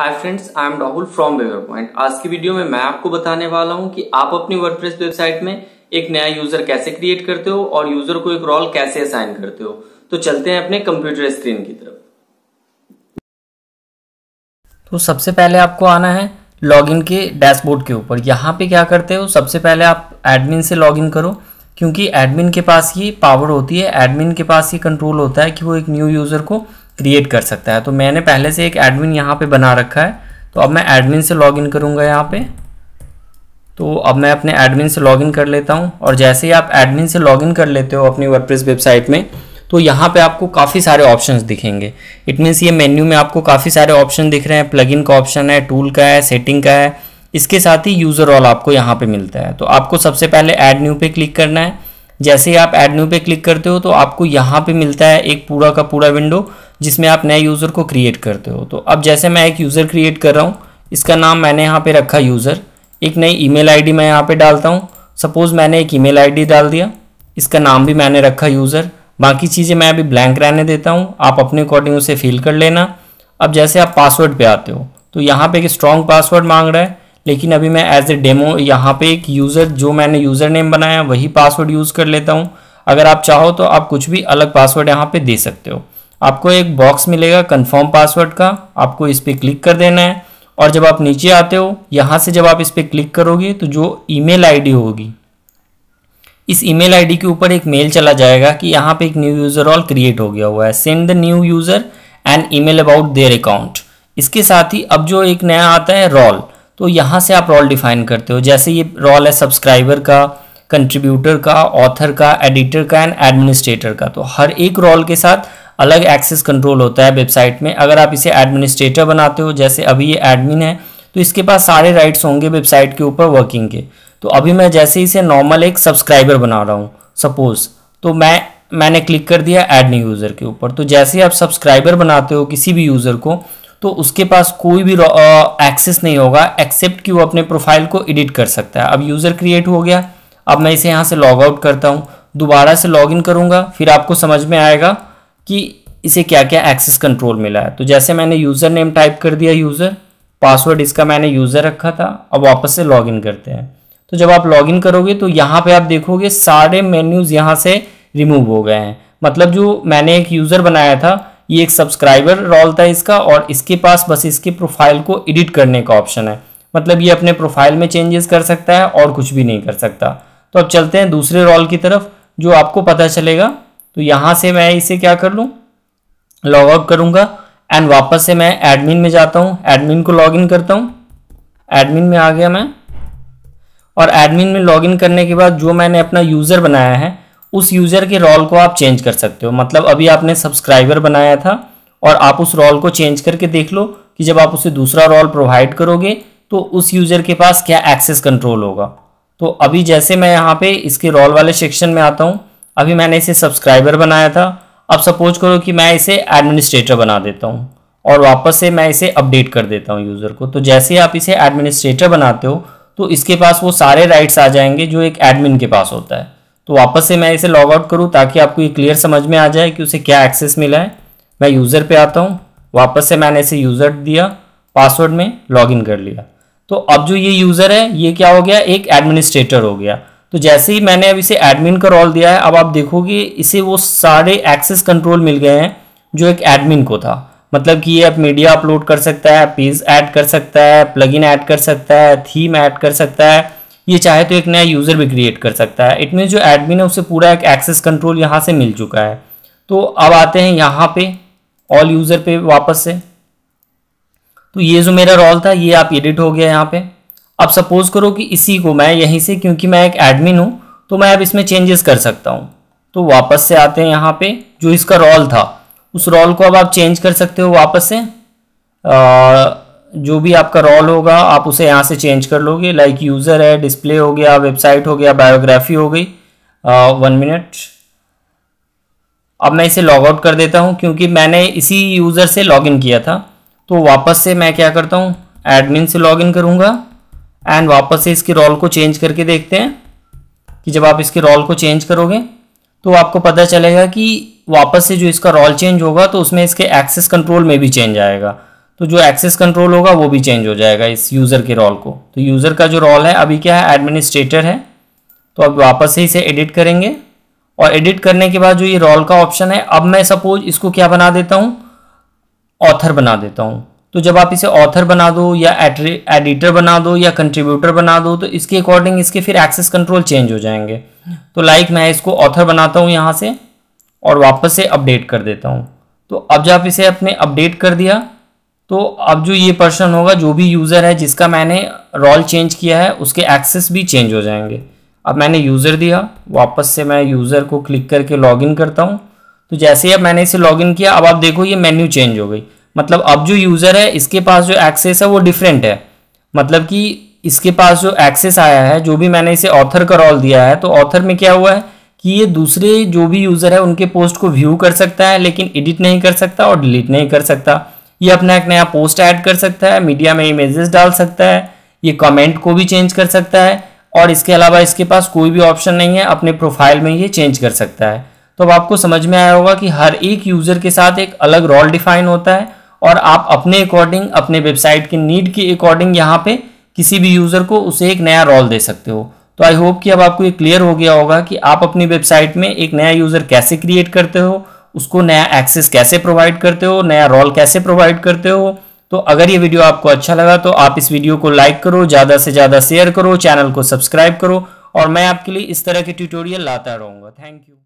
hi friends I am Rahul from Weaver Point आज की video में मैं आपको बताने वाला हूं कि आप अपनी वर्डप्रेस वेबसाइट में एक नया यूजर कैसे क्रिएट करते हो और यूजर को एक रोल कैसे असाइन करते हो तो चलते हैं अपने कंप्यूटर स्क्रीन की तरफ तो सबसे पहले आपको आना है लॉगिन के डैशबोर्ड के ऊपर यहाँ पे क्या करते हो सबसे पहले आप एडमिन से लॉगिन करो क्योंकि एडमिन के पास ये पावर होती है एडमिन के पास ये कंट्रोल होता है कि वो एक न्यू यूजर को क्रिएट कर सकता है तो मैंने पहले से एक एडमिन यहाँ पे बना रखा है तो अब मैं एडमिन से लॉगिन करूँगा यहाँ पे तो अब मैं अपने एडमिन से लॉगिन कर लेता हूँ और जैसे ही आप एडमिन से लॉगिन कर लेते हो अपनी वर्डप्रेस वेबसाइट में तो यहाँ पे आपको काफ़ी सारे ऑप्शंस दिखेंगे इट मीन्स ये मेन्यू में आपको काफ़ी सारे ऑप्शन दिख रहे हैं प्लगइन का ऑप्शन है टूल का है सेटिंग का है इसके साथ ही यूज़र ऑल आपको यहाँ पे मिलता है तो आपको सबसे पहले एड न्यू पे क्लिक करना है जैसे ही आप एड न्यू पे क्लिक करते हो तो आपको यहाँ पे मिलता है एक पूरा का पूरा विंडो जिसमें आप नए यूज़र को क्रिएट करते हो तो अब जैसे मैं एक यूज़र क्रिएट कर रहा हूँ इसका नाम मैंने यहाँ पे रखा यूज़र एक नई ईमेल आईडी मैं यहाँ पे डालता हूँ सपोज़ मैंने एक ईमेल आईडी डाल दिया इसका नाम भी मैंने रखा यूज़र बाकी चीज़ें मैं अभी ब्लैंक रहने देता हूँ आप अपने अकॉर्डिंग उसे फिल कर लेना अब जैसे आप पासवर्ड पर आते हो तो यहाँ पर एक स्ट्रॉन्ग पासवर्ड मांग रहा है लेकिन अभी मैं एज ए डेमो यहाँ पर एक यूज़र जो मैंने यूज़र नेम बनाया वही पासवर्ड यूज़ कर लेता हूँ अगर आप चाहो तो आप कुछ भी अलग पासवर्ड यहाँ पर दे सकते हो आपको एक बॉक्स मिलेगा कन्फर्म पासवर्ड का आपको इस पर क्लिक कर देना है और जब आप नीचे आते हो यहाँ से जब आप इस पर क्लिक करोगे तो जो ईमेल आईडी होगी इस ईमेल आईडी के ऊपर एक मेल चला जाएगा कि यहाँ पे एक न्यू यूज़र ऑल क्रिएट हो गया हुआ है send the new user and email about their account इसके साथ ही अब जो एक नया आता है रॉल तो यहाँ से आप रॉल डिफाइन करते हो जैसे ये रॉल है सब्सक्राइबर का कंट्रीब्यूटर का ऑथर का एडिटर का एंड एडमिनिस्ट्रेटर का तो हर एक रॉल के साथ अलग एक्सेस कंट्रोल होता है वेबसाइट में अगर आप इसे एडमिनिस्ट्रेटर बनाते हो जैसे अभी ये एडमिन है तो इसके पास सारे राइट्स होंगे वेबसाइट के ऊपर वर्किंग के तो अभी मैं जैसे इसे नॉर्मल एक सब्सक्राइबर बना रहा हूँ सपोज तो मैं मैंने क्लिक कर दिया एड न्यू यूज़र के ऊपर तो जैसे ही आप सब्सक्राइबर बनाते हो किसी भी यूज़र को तो उसके पास कोई भी एक्सेस नहीं होगा एक्सेप्ट कि वो अपने प्रोफाइल को एडिट कर सकता है अब यूज़र क्रिएट हो गया अब मैं इसे यहाँ से लॉग आउट करता हूँ दोबारा से लॉग इन करूँगा फिर आपको समझ में आएगा कि इसे क्या क्या एक्सेस कंट्रोल मिला है तो जैसे मैंने यूज़र नेम टाइप कर दिया यूज़र पासवर्ड इसका मैंने यूज़र रखा था अब वापस से लॉगिन करते हैं तो जब आप लॉगिन करोगे तो यहाँ पे आप देखोगे सारे मेन्यूज़ यहाँ से रिमूव हो गए हैं मतलब जो मैंने एक यूज़र बनाया था ये एक सब्सक्राइबर रोल था इसका और इसके पास बस इसके प्रोफाइल को एडिट करने का ऑप्शन है मतलब ये अपने प्रोफाइल में चेंजेस कर सकता है और कुछ भी नहीं कर सकता तो अब चलते हैं दूसरे रोल की तरफ जो आपको पता चलेगा तो यहाँ से मैं इसे क्या कर लूँ लॉग आउट करूँगा एंड वापस से मैं एडमिन में जाता हूँ एडमिन को इन करता हूँ एडमिन में आ गया मैं और एडमिन में लॉगिन करने के बाद जो मैंने अपना यूज़र बनाया है उस यूज़र के रोल को आप चेंज कर सकते हो मतलब अभी आपने सब्सक्राइबर बनाया था और आप उस रोल को चेंज करके देख लो कि जब आप उसे दूसरा रोल प्रोवाइड करोगे तो उस यूज़र के पास क्या एक्सेस कंट्रोल होगा तो अभी जैसे मैं यहाँ पे इसके रोल वाले सेक्शन में आता हूँ अभी मैंने इसे सब्सक्राइबर बनाया था अब सपोज करो कि मैं इसे एडमिनिस्ट्रेटर बना देता हूँ और वापस से मैं इसे अपडेट कर देता हूँ यूज़र को तो जैसे आप इसे एडमिनिस्ट्रेटर बनाते हो तो इसके पास वो सारे राइट्स आ जाएंगे जो एक एडमिन के पास होता है तो वापस से मैं इसे लॉग आउट करूँ ताकि आपको ये क्लियर समझ में आ जाए कि उसे क्या एक्सेस मिला है मैं यूज़र पर आता हूँ वापस से मैंने इसे यूज़र दिया पासवर्ड में इन कर लिया तो अब जो ये यूज़र है ये क्या हो गया एक एडमिनिस्ट्रेटर हो गया तो जैसे ही मैंने अब इसे एडमिन का रोल दिया है अब आप देखोगे इसे वो सारे एक्सेस कंट्रोल मिल गए हैं जो एक एडमिन को था मतलब कि ये अब मीडिया अपलोड कर सकता है पेज ऐड कर सकता है प्लगइन ऐड कर सकता है थीम ऐड कर सकता है ये चाहे तो एक नया यूज़र भी क्रिएट कर सकता है इट जो एडमिन है उसे पूरा एक एक्सेस कंट्रोल यहाँ से मिल चुका है तो अब आते हैं यहाँ पे ऑल यूज़र पे वापस से तो ये जो मेरा रोल था ये आप एडिट हो गया यहाँ पे अब सपोज करो कि इसी को मैं यहीं से क्योंकि मैं एक एडमिन हूँ तो मैं अब इसमें चेंजेस कर सकता हूँ तो वापस से आते हैं यहाँ पे जो इसका रोल था उस रोल को अब आप चेंज कर सकते हो वापस से आ, जो भी आपका रोल होगा आप उसे यहाँ से चेंज कर लोगे लाइक यूज़र है डिस्प्ले हो गया वेबसाइट हो गया बायोग्राफी हो गई वन मिनट अब मैं इसे लॉग आउट कर देता हूँ क्योंकि मैंने इसी यूज़र से लॉगिन किया था तो वापस से मैं क्या करता हूँ एडमिन से लॉग इन करूँगा एंड वापस से इसके रोल को चेंज करके देखते हैं कि जब आप इसके रोल को चेंज करोगे तो आपको पता चलेगा कि वापस से जो इसका रोल चेंज होगा तो उसमें इसके एक्सेस कंट्रोल में भी चेंज आएगा तो जो एक्सेस कंट्रोल होगा वो भी चेंज हो जाएगा इस यूज़र के रोल को तो यूज़र का जो रोल है अभी क्या है एडमिनिस्ट्रेटर है तो अब वापस से इसे एडिट करेंगे और एडिट करने के बाद जो ये रोल का ऑप्शन है अब मैं सपोज इसको क्या बना देता हूँ ऑथर बना देता हूँ तो जब आप इसे ऑथर बना दो या एडिटर बना दो या कंट्रीब्यूटर बना दो तो इसके अकॉर्डिंग इसके फिर एक्सेस कंट्रोल चेंज हो जाएंगे तो लाइक मैं इसको ऑथर बनाता हूँ यहाँ से और वापस से अपडेट कर देता हूँ तो अब जब आप इसे अपने अपडेट कर दिया तो अब जो ये पर्सन होगा जो भी यूज़र है जिसका मैंने रोल चेंज किया है उसके एक्सेस भी चेंज हो जाएंगे अब मैंने यूज़र दिया वापस से मैं यूज़र को क्लिक करके लॉगिन करता हूँ तो जैसे ही अब मैंने इसे लॉगिन किया अब आप देखो ये मेन्यू चेंज हो गई मतलब अब जो यूज़र है इसके पास जो एक्सेस है वो डिफरेंट है मतलब कि इसके पास जो एक्सेस आया है जो भी मैंने इसे ऑथर का रोल दिया है तो ऑथर में क्या हुआ है कि ये दूसरे जो भी यूज़र है उनके पोस्ट को व्यू कर सकता है लेकिन एडिट नहीं कर सकता और डिलीट नहीं कर सकता ये अपना एक नया पोस्ट ऐड कर सकता है मीडिया में इमेजेस डाल सकता है ये कमेंट को भी चेंज कर सकता है और इसके अलावा इसके पास कोई भी ऑप्शन नहीं है अपने प्रोफाइल में ये चेंज कर सकता है तो अब आपको समझ में आया होगा कि हर एक यूज़र के साथ एक अलग रोल डिफाइन होता है और आप अपने अकॉर्डिंग अपने वेबसाइट के नीड के अकॉर्डिंग यहाँ पे किसी भी यूज़र को उसे एक नया रोल दे सकते हो तो आई होप कि अब आपको ये क्लियर हो गया होगा कि आप अपनी वेबसाइट में एक नया यूज़र कैसे क्रिएट करते हो उसको नया एक्सेस कैसे प्रोवाइड करते हो नया रोल कैसे प्रोवाइड करते हो तो अगर ये वीडियो आपको अच्छा लगा तो आप इस वीडियो को लाइक करो ज़्यादा से ज़्यादा शेयर करो चैनल को सब्सक्राइब करो और मैं आपके लिए इस तरह के ट्यूटोरियल लाता रहूंगा थैंक यू